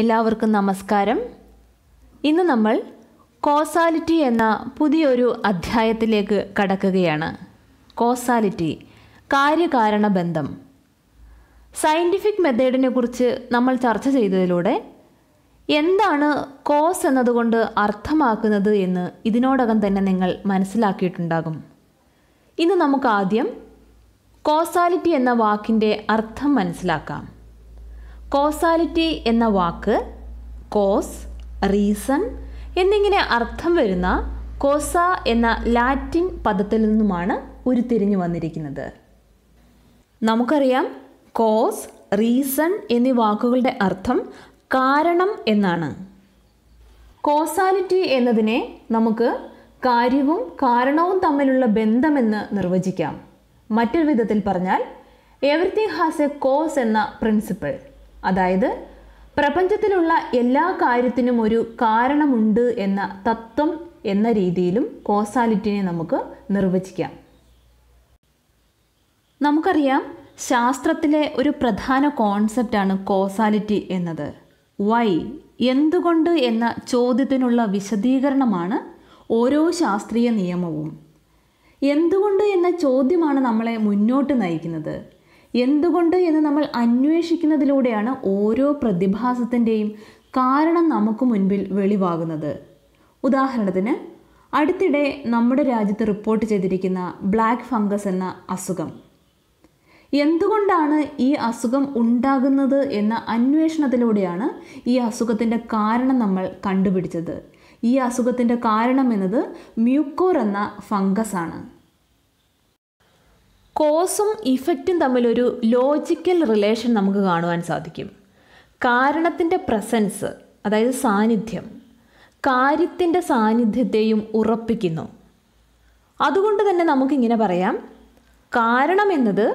എല്ലാവർക്കും നമസ്കാരം ഇന്ന് നമ്മൾ കോസാലിറ്റി എന്ന പുതിയൊരു അധ്യായത്തിലേക്ക് കടക്കുകയാണ് കോസാലിറ്റി കാര്യകാരണ ബന്ധം സയൻറ്റിഫിക് മെത്തേഡിനെ കുറിച്ച് നമ്മൾ ചർച്ച ചെയ്തതിലൂടെ എന്താണ് കോസ് എന്നതുകൊണ്ട് അർത്ഥമാക്കുന്നത് എന്ന് ഇതിനോടകം തന്നെ നിങ്ങൾ മനസ്സിലാക്കിയിട്ടുണ്ടാകും ഇന്ന് നമുക്ക് ആദ്യം കോസാലിറ്റി എന്ന വാക്കിൻ്റെ അർത്ഥം മനസ്സിലാക്കാം കോസാലിറ്റി എന്ന വാക്ക് കോസ് റീസൺ എന്നിങ്ങനെ അർത്ഥം വരുന്ന കോസ എന്ന ലാറ്റിൻ പദത്തിൽ നിന്നുമാണ് ഉരുത്തിരിഞ്ഞു വന്നിരിക്കുന്നത് നമുക്കറിയാം കോസ് റീസൺ എന്നീ വാക്കുകളുടെ അർത്ഥം കാരണം എന്നാണ് കോസാലിറ്റി എന്നതിനെ നമുക്ക് കാര്യവും കാരണവും തമ്മിലുള്ള ബന്ധമെന്ന് നിർവചിക്കാം മറ്റൊരു വിധത്തിൽ പറഞ്ഞാൽ എവറിത്തിങ് ഹാസ് എ കോസ് എന്ന പ്രിൻസിപ്പിൾ അതായത് പ്രപഞ്ചത്തിലുള്ള എല്ലാ കാര്യത്തിനും ഒരു കാരണമുണ്ട് എന്ന തത്വം എന്ന രീതിയിലും കോസാലിറ്റിനെ നമുക്ക് നിർവചിക്കാം നമുക്കറിയാം ശാസ്ത്രത്തിലെ ഒരു പ്രധാന കോൺസെപ്റ്റാണ് കോസാലിറ്റി എന്നത് വൈ എന്തുകൊണ്ട് എന്ന ചോദ്യത്തിനുള്ള വിശദീകരണമാണ് ഓരോ ശാസ്ത്രീയ നിയമവും എന്തുകൊണ്ട് എന്ന ചോദ്യമാണ് നമ്മളെ മുന്നോട്ട് നയിക്കുന്നത് എന്തുകൊണ്ട് എന്ന് നമ്മൾ അന്വേഷിക്കുന്നതിലൂടെയാണ് ഓരോ പ്രതിഭാസത്തിൻ്റെയും കാരണം നമുക്ക് മുൻപിൽ വെളിവാകുന്നത് ഉദാഹരണത്തിന് അടുത്തിടെ നമ്മുടെ രാജ്യത്ത് റിപ്പോർട്ട് ചെയ്തിരിക്കുന്ന ബ്ലാക്ക് ഫംഗസ് എന്ന അസുഖം എന്തുകൊണ്ടാണ് ഈ അസുഖം ഉണ്ടാകുന്നത് എന്ന അന്വേഷണത്തിലൂടെയാണ് ഈ അസുഖത്തിൻ്റെ കാരണം നമ്മൾ കണ്ടുപിടിച്ചത് ഈ അസുഖത്തിൻ്റെ കാരണം എന്നത് മ്യൂക്കോർ എന്ന ഫംഗസ് ആണ് കോസും ഇഫക്റ്റും തമ്മിലൊരു ലോജിക്കൽ റിലേഷൻ നമുക്ക് കാണുവാൻ സാധിക്കും കാരണത്തിൻ്റെ പ്രസൻസ് അതായത് സാന്നിധ്യം കാര്യത്തിൻ്റെ സാന്നിധ്യത്തെയും ഉറപ്പിക്കുന്നു അതുകൊണ്ട് തന്നെ നമുക്കിങ്ങനെ പറയാം കാരണം എന്നത്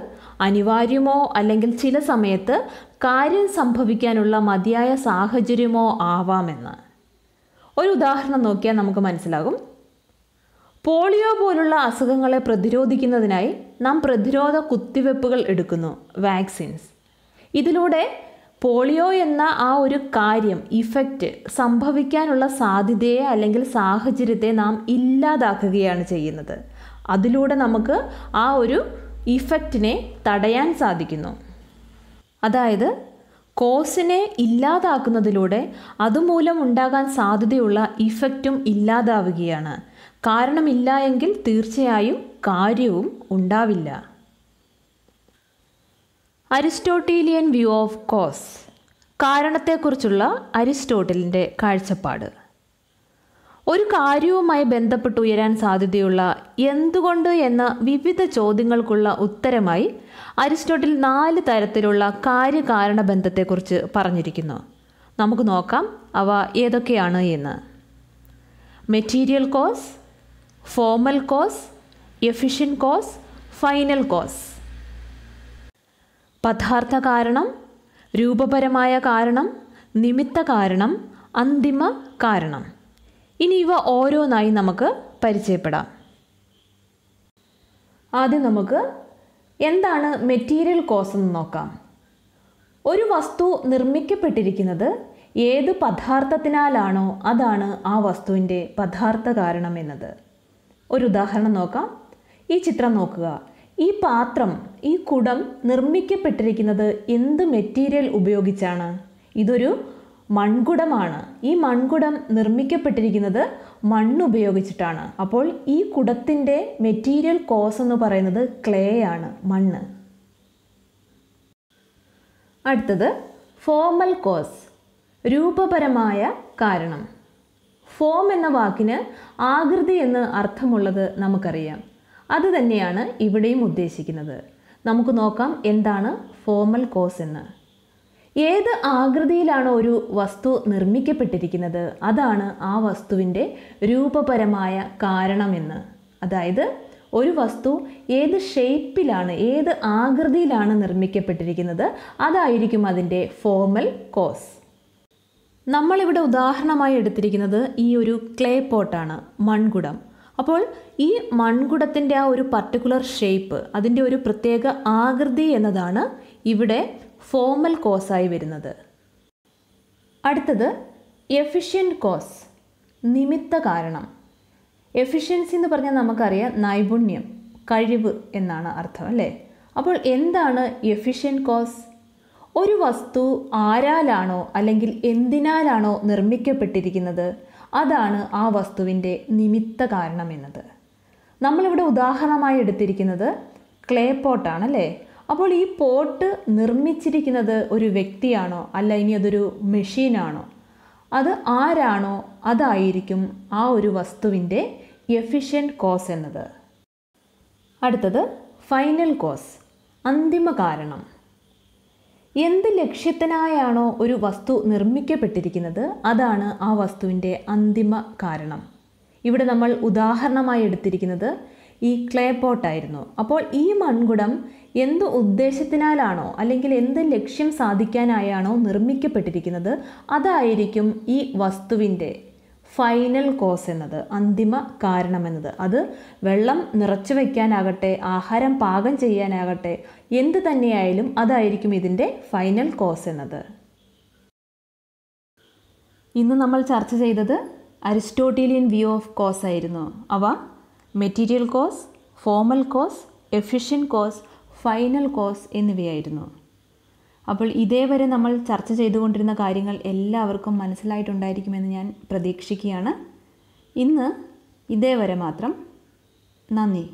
അനിവാര്യമോ അല്ലെങ്കിൽ ചില സമയത്ത് കാര്യം സംഭവിക്കാനുള്ള മതിയായ സാഹചര്യമോ ആവാമെന്ന് ഒരു ഉദാഹരണം നോക്കിയാൽ നമുക്ക് മനസ്സിലാകും പോളിയോ പോലുള്ള അസുഖങ്ങളെ പ്രതിരോധിക്കുന്നതിനായി നാം പ്രതിരോധ കുത്തിവെപ്പുകൾ എടുക്കുന്നു വാക്സിൻസ് ഇതിലൂടെ പോളിയോ എന്ന ആ ഒരു കാര്യം ഇഫക്റ്റ് സംഭവിക്കാനുള്ള സാധ്യതയെ അല്ലെങ്കിൽ സാഹചര്യത്തെ നാം ഇല്ലാതാക്കുകയാണ് ചെയ്യുന്നത് അതിലൂടെ നമുക്ക് ആ ഒരു ഇഫക്റ്റിനെ തടയാൻ സാധിക്കുന്നു അതായത് കോസിനെ ഇല്ലാതാക്കുന്നതിലൂടെ അതുമൂലം ഉണ്ടാകാൻ സാധ്യതയുള്ള ഇഫക്റ്റും ഇല്ലാതാവുകയാണ് കാരണമില്ല എങ്കിൽ തീർച്ചയായും കാര്യവും ഉണ്ടാവില്ല അരിസ്റ്റോട്ടീലിയൻ വ്യൂ ഓഫ് കോസ് കാരണത്തെക്കുറിച്ചുള്ള അരിസ്റ്റോട്ടലിൻ്റെ കാഴ്ചപ്പാട് ഒരു കാര്യവുമായി ബന്ധപ്പെട്ട് ഉയരാൻ സാധ്യതയുള്ള എന്തുകൊണ്ട് എന്ന വിവിധ ചോദ്യങ്ങൾക്കുള്ള ഉത്തരമായി അരിസ്റ്റോട്ടിൽ നാല് തരത്തിലുള്ള കാര്യകാരണ ബന്ധത്തെക്കുറിച്ച് പറഞ്ഞിരിക്കുന്നു നമുക്ക് നോക്കാം അവ ഏതൊക്കെയാണ് എന്ന് material cause formal cause efficient cause final cause പദാർത്ഥ കാരണം രൂപപരമായ കാരണം നിമിത്ത കാരണം അന്തിമ കാരണം ഇനി ഇവ ഓരോന്നായി നമുക്ക് പരിചയപ്പെടാം ആദ്യം നമുക്ക് എന്താണ് മെറ്റീരിയൽ കോസ് എന്ന് നോക്കാം ഒരു വസ്തു നിർമ്മിക്കപ്പെട്ടിരിക്കുന്നത് ഏത് പദാർത്ഥത്തിനാലാണോ അതാണ് ആ വസ്തുവിൻ്റെ പദാർത്ഥ കാരണം എന്നത് ഒരു ഉദാഹരണം നോക്കാം ഈ ചിത്രം നോക്കുക ഈ പാത്രം ഈ കുടം നിർമ്മിക്കപ്പെട്ടിരിക്കുന്നത് എന്ത് മെറ്റീരിയൽ ഉപയോഗിച്ചാണ് ഇതൊരു മൺകുടമാണ് ഈ മൺകുടം നിർമ്മിക്കപ്പെട്ടിരിക്കുന്നത് മണ്ണ് ഉപയോഗിച്ചിട്ടാണ് അപ്പോൾ ഈ കുടത്തിൻ്റെ മെറ്റീരിയൽ കോസ് എന്ന് പറയുന്നത് ക്ലേ ആണ് മണ്ണ് അടുത്തത് ഫോമൽ കോസ് രൂപപരമായ കാരണം ഫോം എന്ന വാക്കിന് ആകൃതി എന്ന് അർത്ഥമുള്ളത് നമുക്കറിയാം അത് തന്നെയാണ് ഇവിടെയും ഉദ്ദേശിക്കുന്നത് നമുക്ക് നോക്കാം എന്താണ് ഫോമൽ കോസ് എന്ന് ഏത് ആകൃതിയിലാണ് ഒരു വസ്തു നിർമ്മിക്കപ്പെട്ടിരിക്കുന്നത് അതാണ് ആ വസ്തുവിൻ്റെ രൂപപരമായ കാരണമെന്ന് അതായത് ഒരു വസ്തു ഏത് ഷേപ്പിലാണ് ഏത് ആകൃതിയിലാണ് നിർമ്മിക്കപ്പെട്ടിരിക്കുന്നത് അതായിരിക്കും അതിൻ്റെ ഫോമൽ കോസ് നമ്മളിവിടെ ഉദാഹരണമായി എടുത്തിരിക്കുന്നത് ഈ ഒരു ക്ലേ പോട്ടാണ് മൺകുടം അപ്പോൾ ഈ മൺകുടത്തിൻ്റെ ആ ഒരു പർട്ടിക്കുലർ ഷേപ്പ് അതിൻ്റെ ഒരു പ്രത്യേക ആകൃതി എന്നതാണ് ഇവിടെ ഫോമൽ കോസായി വരുന്നത് അടുത്തത് എഫിഷ്യൻറ്റ് കോസ് നിമിത്ത കാരണം എഫിഷ്യൻസി എന്ന് പറഞ്ഞാൽ നമുക്കറിയാം നൈപുണ്യം കഴിവ് എന്നാണ് അർത്ഥം അല്ലേ അപ്പോൾ എന്താണ് എഫിഷ്യൻറ്റ് കോസ് ഒരു വസ്തു ആരാലാണോ അല്ലെങ്കിൽ എന്തിനാലാണോ നിർമ്മിക്കപ്പെട്ടിരിക്കുന്നത് അതാണ് ആ വസ്തുവിൻ്റെ നിമിത്ത കാരണം എന്നത് നമ്മളിവിടെ ഉദാഹരണമായി എടുത്തിരിക്കുന്നത് ക്ലേ പോട്ടാണ് അല്ലേ അപ്പോൾ ഈ പോട്ട് നിർമ്മിച്ചിരിക്കുന്നത് ഒരു വ്യക്തിയാണോ അല്ല ഇനി അതൊരു മെഷീനാണോ അത് ആരാണോ അതായിരിക്കും ആ ഒരു വസ്തുവിൻ്റെ എഫിഷ്യൻറ്റ് കോസ് എന്നത് അടുത്തത് ഫൈനൽ കോസ് അന്തിമ കാരണം എന്ത് ലക്ഷ്യത്തിനായാണോ ഒരു വസ്തു നിർമ്മിക്കപ്പെട്ടിരിക്കുന്നത് അതാണ് ആ വസ്തുവിൻ്റെ അന്തിമ കാരണം ഇവിടെ നമ്മൾ ഉദാഹരണമായി എടുത്തിരിക്കുന്നത് ഈ ക്ലേ പോട്ടായിരുന്നു അപ്പോൾ ഈ മൺകുടം എന്ത് ഉദ്ദേശത്തിനാലാണോ അല്ലെങ്കിൽ എന്ത് ലക്ഷ്യം സാധിക്കാനായാണോ നിർമ്മിക്കപ്പെട്ടിരിക്കുന്നത് അതായിരിക്കും ഈ വസ്തുവിൻ്റെ ഫൈനൽ കോസ് എന്നത് അന്തിമ കാരണമെന്നത് അത് വെള്ളം നിറച്ചു വയ്ക്കാനാകട്ടെ ആഹാരം പാകം ചെയ്യാനാകട്ടെ എന്ത് തന്നെയായാലും അതായിരിക്കും ഇതിൻ്റെ ഫൈനൽ കോസ് എന്നത് ഇന്ന് നമ്മൾ ചർച്ച ചെയ്തത് അരിസ്റ്റോട്ടീലിയൻ വ്യൂ ഓഫ് കോസ് ആയിരുന്നു അവ material cause formal cause efficient cause final cause എന്നിവയായിരുന്നു അപ്പോൾ ഇതേവരെ നമ്മൾ ചർച്ച ചെയ്തുകൊണ്ടിരുന്ന കാര്യങ്ങൾ എല്ലാവർക്കും മനസ്സിലായിട്ടുണ്ടായിരിക്കുമെന്ന് ഞാൻ പ്രതീക്ഷിക്കുകയാണ് ഇന്ന് ഇതേവരെ മാത്രം നന്ദി